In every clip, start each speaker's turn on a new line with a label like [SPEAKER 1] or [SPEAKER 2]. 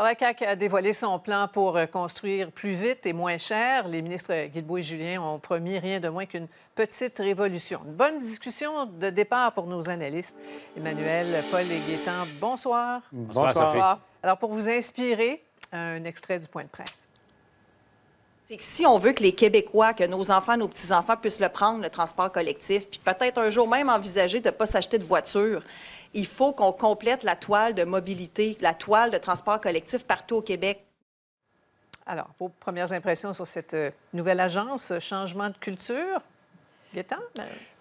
[SPEAKER 1] Ah la a dévoilé son plan pour euh, construire plus vite et moins cher. Les ministres euh, Guilbeault et Julien ont promis rien de moins qu'une petite révolution. Une bonne discussion de départ pour nos analystes. Emmanuel, Paul et Gaétan, Bonsoir. bonsoir. Alors, pour vous inspirer, un extrait du point de presse.
[SPEAKER 2] C'est que si on veut que les Québécois, que nos enfants, nos petits-enfants puissent le prendre, le transport collectif, puis peut-être un jour même envisager de ne pas s'acheter de voiture, il faut qu'on complète la toile de mobilité, la toile de transport
[SPEAKER 1] collectif partout au Québec. Alors, vos premières impressions sur cette euh, nouvelle agence, euh, changement de culture,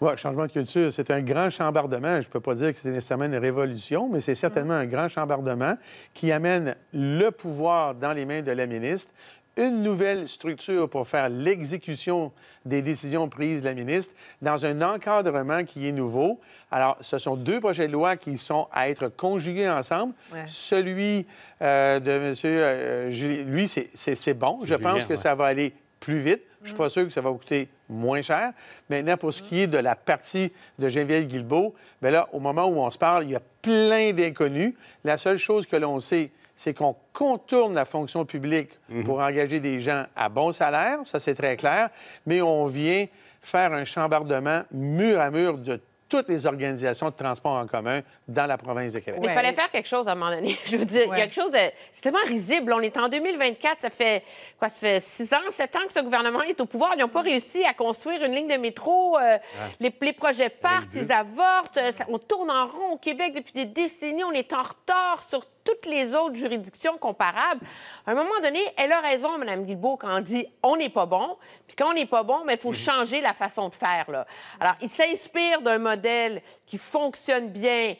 [SPEAKER 3] oui, changement de culture, c'est un grand chambardement. Je ne peux pas dire que c'est nécessairement une révolution, mais c'est certainement mm. un grand chambardement qui amène le pouvoir dans les mains de la ministre, une nouvelle structure pour faire l'exécution des décisions prises de la ministre dans un encadrement qui est nouveau. Alors, ce sont deux projets de loi qui sont à être conjugués ensemble. Celui euh, de M. Euh, lui, c'est bon. Je pense que ça va aller plus vite. Je ne suis mm. pas sûr que ça va coûter moins cher. Maintenant, pour ce qui est de la partie de Geneviève Guilbeault, bien là, au moment où on se parle, il y a plein d'inconnus. La seule chose que l'on sait, c'est qu'on contourne la fonction publique mhm. pour engager des gens à bon salaire, ça c'est très clair, mais on vient faire un chambardement mur à mur de toutes les organisations de transport en commun dans la province de Québec. Il fallait
[SPEAKER 2] faire quelque chose à un moment donné. Je veux dire, quelque chose de... C'est tellement risible. On est en 2024. Ça fait quoi? Ça fait six ans, sept ans que ce gouvernement est au pouvoir. Ils n'ont pas réussi à construire une ligne de métro. Euh, les, projets partent, ils avortent. Euh, on tourne en rond au Québec depuis des décennies. On est en retard sur toutes les autres juridictions comparables, à un moment donné, elle a raison, Mme Guilbault, quand on dit on n'est pas bon. Puis quand on n'est pas bon, il faut mhm. changer la façon de faire. Là. Alors, il s'inspire d'un modèle qui fonctionne bien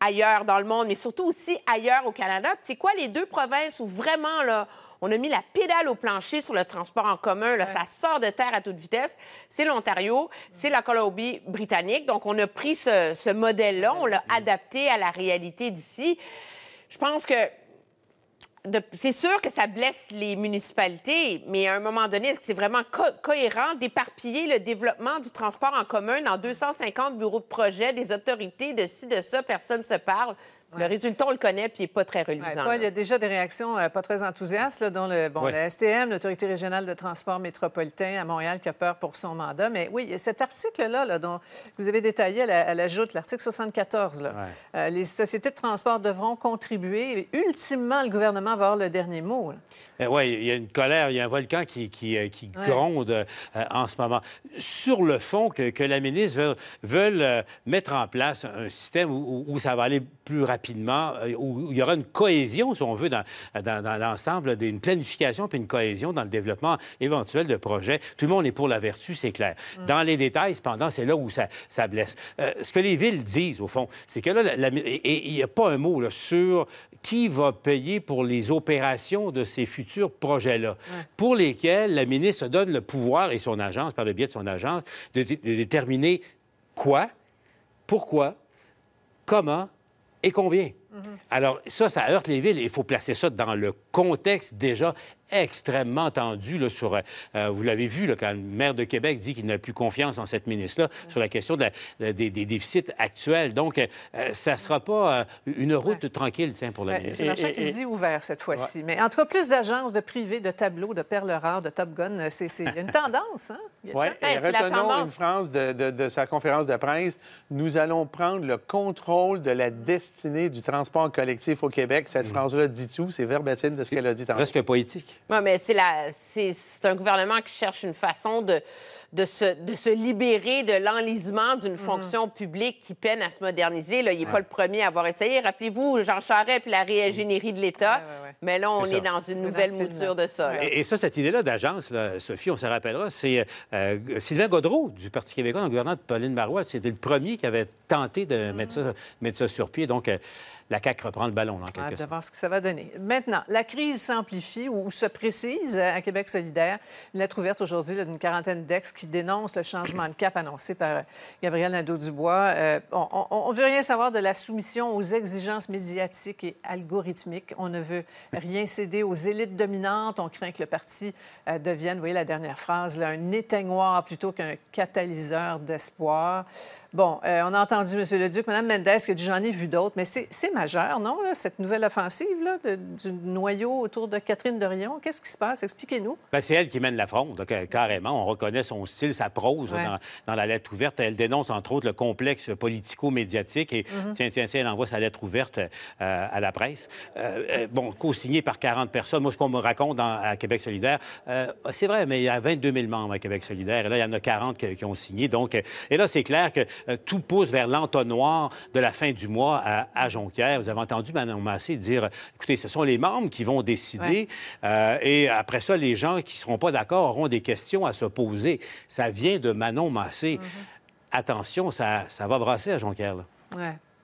[SPEAKER 2] ailleurs dans le monde, mais surtout aussi ailleurs au Canada. C'est quoi les deux provinces où vraiment, là, on a mis la pédale au plancher sur le transport en commun. Là. Ça sort de terre à toute vitesse. C'est l'Ontario, c'est la Colombie-Britannique. Donc, on a pris ce modèle-là, on l'a adapté à la réalité d'ici. Je pense que c'est sûr que ça blesse les municipalités, mais à un moment donné, est-ce que c'est vraiment cohérent d'éparpiller le développement du transport en commun dans 250 bureaux de projet, des autorités, de ci, de ça, personne ne se parle? Le résultat, on le connaît, puis il n'est pas très reluisant. il y a déjà des réactions euh, pas très enthousiastes, dont le, bon, la
[SPEAKER 1] STM, l'Autorité régionale de transport métropolitain à Montréal, qui a peur pour son mandat. Mais oui, cet article-là, là, dont vous avez détaillé elle ajoute, l'article 74, euh, les sociétés de transport devront contribuer. ultimement, le gouvernement avoir le dernier mot.
[SPEAKER 4] Eh oui, il y a une colère, il y a un volcan qui, qui, euh, gronde euh, en ce moment. Sur le fond, que, la ministre veut, euh, mettre en place un système où, ça va aller plus rapidement, où il y aura une cohésion, si on veut, dans, dans, l'ensemble, une planification puis une cohésion dans le développement éventuel de projets. Tout le monde est pour la vertu, c'est clair. Mm. Dans les détails, cependant, c'est là où ça, blesse. ce que les villes disent, au fond, c'est que là, il n'y a pas un mot sur qui va payer pour les opérations de ces futurs projets-là, pour lesquels la ministre donne le pouvoir et son agence, par le biais de son agence, de, déterminer quoi, pourquoi, comment et combien. Mm-hmm. Alors, ça, ça heurte les villes. Il faut placer ça dans le contexte déjà extrêmement tendu là, sur, euh, euh, vous l'avez vu, là, quand le maire de Québec dit qu'il n'a plus confiance en cette ministre-là sur la question de des, déficits actuels. Donc, euh, ça ne sera pas une route tranquille tiens, pour la ministre.
[SPEAKER 1] C'est qui se dit ouvert cette fois-ci. Mais en tout cas, plus d'agences, de privés, de tableaux, de perles rares, de Top Gun, c'est une tendance. Hein? Oui, et retenons
[SPEAKER 3] la une de, sa conférence de presse. Nous allons prendre le contrôle de la destinée du transport collectif au Québec. Cette mm. phrase-là dit tout. C'est verbatim de ce qu'elle a dit. Presque poétique.
[SPEAKER 2] Oui, mais c'est, c'est, un gouvernement qui cherche une façon de, se, de se libérer de l'enlisement d'une mhm. fonction publique qui peine à se moderniser. Là, il n'est pas le premier à avoir essayé. Rappelez-vous, Jean Charest et la réingénierie de l'État. mais là, on est, dans une nouvelle mouture de ça.
[SPEAKER 4] Et, ça, cette idée-là d'agence, Sophie, on se rappellera, c'est euh, Sylvain Godreau du Parti québécois, en gouvernement de Pauline Marois. C'était le premier qui avait tenté de mettre, mhm. ça, sur pied. Donc, euh, la CAQ reprend le ballon, en quelque sorte. de
[SPEAKER 2] voir
[SPEAKER 1] ce que ça va donner. Maintenant, la crise s'amplifie ou, se précise à Québec solidaire. Une lettre ouverte aujourd'hui d'une quarantaine d'ex qui dénonce le changement de cap annoncé par euh, Gabriel Nadeau-Dubois. Euh, on ne veut rien savoir de la soumission aux exigences médiatiques et algorithmiques. On ne veut rien céder aux élites dominantes. On craint que le parti euh, devienne, vous voyez la dernière phrase, là, un éteignoir plutôt qu'un catalyseur d'espoir. Bon, euh, on a entendu M. le Duc, Mme Mendes que j'en ai vu d'autres, mais c'est majeur, non, cette nouvelle offensive du noyau autour de Catherine Dorion. Qu'est-ce qui se passe? Expliquez-nous.
[SPEAKER 4] Ben, c'est elle qui mène la fronde, carrément. On reconnaît son style, sa prose dans, la lettre ouverte. Elle dénonce, entre autres, le complexe politico-médiatique et, mm-hmm. tiens, tiens, tiens, elle envoie sa lettre ouverte euh, à la presse. Euh, bon, co-signée par 40 personnes. Moi, ce qu'on me raconte dans, à Québec solidaire, c'est vrai, mais il y a 22 000 membres à Québec solidaire et là, il y en a 40 qui, qui ont signé. Donc, et là, c'est clair que euh, tout pousse vers l'entonnoir de la fin du mois à, Jonquière. Vous avez entendu Manon Massé dire, écoutez, ce sont les membres qui vont décider. Euh, et après ça, les gens qui ne seront pas d'accord auront des questions à se poser. Ça vient de Manon Massé. Mm-hmm. Attention, ça, va brasser à Jonquière.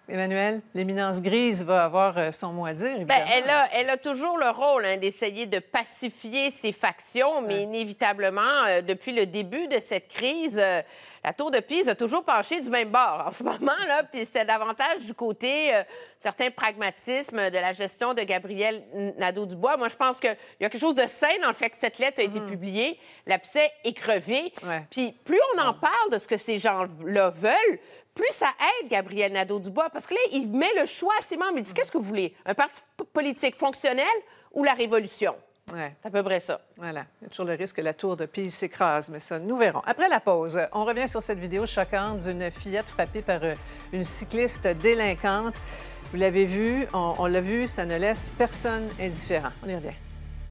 [SPEAKER 1] Emmanuel, l'éminence grise va avoir euh, son mot à dire. Ben, évidemment. elle, a,
[SPEAKER 2] elle a toujours le rôle hein, d'essayer de pacifier ses factions, mais inévitablement, euh, depuis le début de cette crise, euh, la tour de Pise a toujours penché du même bord en ce moment, là, puis c'était davantage du côté de certain pragmatisme de la gestion de Gabriel Nadeau-Dubois. Moi, je pense qu'il y a quelque chose de sain dans le fait que cette lettre a été mm. publiée, l'abcès est crevé. Puis plus on en parle de ce que ces gens-là veulent, plus ça aide Gabriel Nadeau-Dubois parce que là, il met le choix à ses membres. Il dit Qu'est-ce que vous voulez Un parti politique fonctionnel ou la révolution
[SPEAKER 1] Ouais. C'est à peu près ça. Voilà. Il y a toujours le risque que la tour de Pise s'écrase, mais ça, nous verrons. Après la pause, on revient sur cette vidéo choquante d'une fillette frappée par euh, une cycliste délinquante. Vous l'avez vu, on l'a vu, ça ne laisse personne indifférent. On y revient.